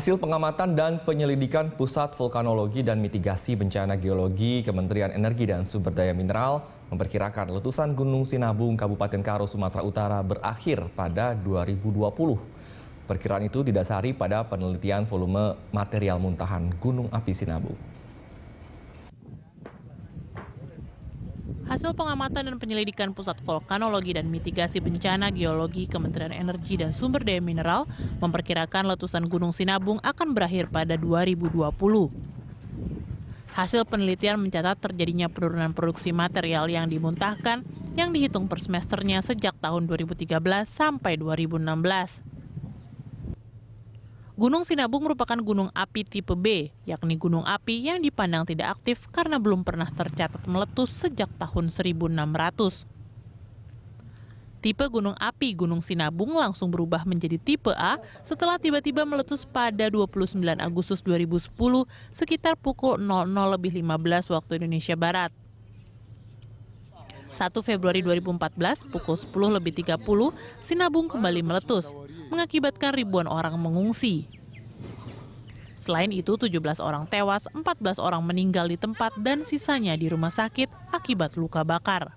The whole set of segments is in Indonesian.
Hasil pengamatan dan penyelidikan Pusat Vulkanologi dan Mitigasi Bencana Geologi Kementerian Energi dan Sumber Daya Mineral memperkirakan letusan Gunung Sinabung Kabupaten Karo Sumatera Utara berakhir pada 2020. Perkiraan itu didasari pada penelitian volume material muntahan Gunung Api Sinabung. Hasil pengamatan dan penyelidikan Pusat Vulkanologi dan Mitigasi Bencana Geologi Kementerian Energi dan Sumber Daya Mineral memperkirakan letusan Gunung Sinabung akan berakhir pada 2020. Hasil penelitian mencatat terjadinya penurunan produksi material yang dimuntahkan yang dihitung per semesternya sejak tahun 2013 sampai 2016. Gunung Sinabung merupakan gunung api tipe B, yakni gunung api yang dipandang tidak aktif karena belum pernah tercatat meletus sejak tahun 1600. Tipe gunung api Gunung Sinabung langsung berubah menjadi tipe A setelah tiba-tiba meletus pada 29 Agustus 2010 sekitar pukul 00 lebih 15 waktu Indonesia Barat. 1 Februari 2014 pukul 10 lebih 30, Sinabung kembali meletus, mengakibatkan ribuan orang mengungsi. Selain itu, 17 orang tewas, 14 orang meninggal di tempat dan sisanya di rumah sakit akibat luka bakar.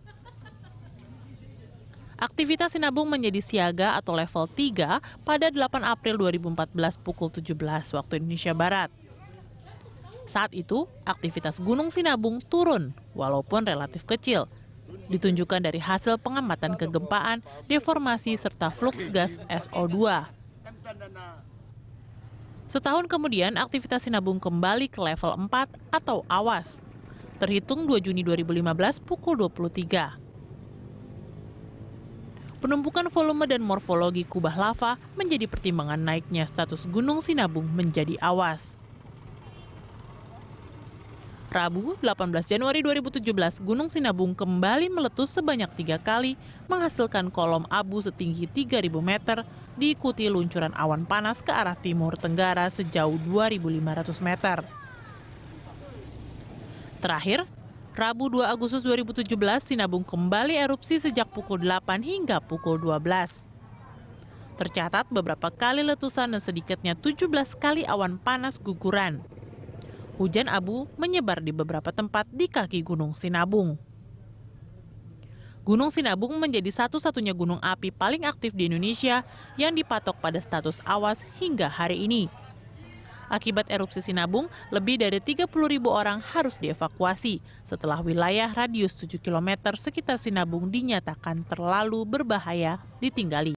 Aktivitas sinabung menjadi siaga atau level 3 pada 8 April 2014 pukul 17 waktu Indonesia Barat. Saat itu, aktivitas Gunung Sinabung turun walaupun relatif kecil. Ditunjukkan dari hasil pengamatan kegempaan, deformasi, serta flux gas SO2. Setahun kemudian, aktivitas sinabung kembali ke level 4 atau awas, terhitung 2 Juni 2015 pukul 23. Penumpukan volume dan morfologi kubah lava menjadi pertimbangan naiknya status Gunung Sinabung menjadi awas. Rabu 18 Januari 2017, Gunung Sinabung kembali meletus sebanyak tiga kali, menghasilkan kolom abu setinggi 3.000 meter, diikuti luncuran awan panas ke arah timur tenggara sejauh 2.500 meter. Terakhir, Rabu 2 Agustus 2017, Sinabung kembali erupsi sejak pukul 8 hingga pukul 12. Tercatat beberapa kali letusan dan sedikitnya 17 kali awan panas guguran. Hujan abu menyebar di beberapa tempat di kaki Gunung Sinabung. Gunung Sinabung menjadi satu-satunya gunung api paling aktif di Indonesia yang dipatok pada status awas hingga hari ini. Akibat erupsi Sinabung, lebih dari 30 ribu orang harus dievakuasi setelah wilayah radius 7 km sekitar Sinabung dinyatakan terlalu berbahaya ditinggali.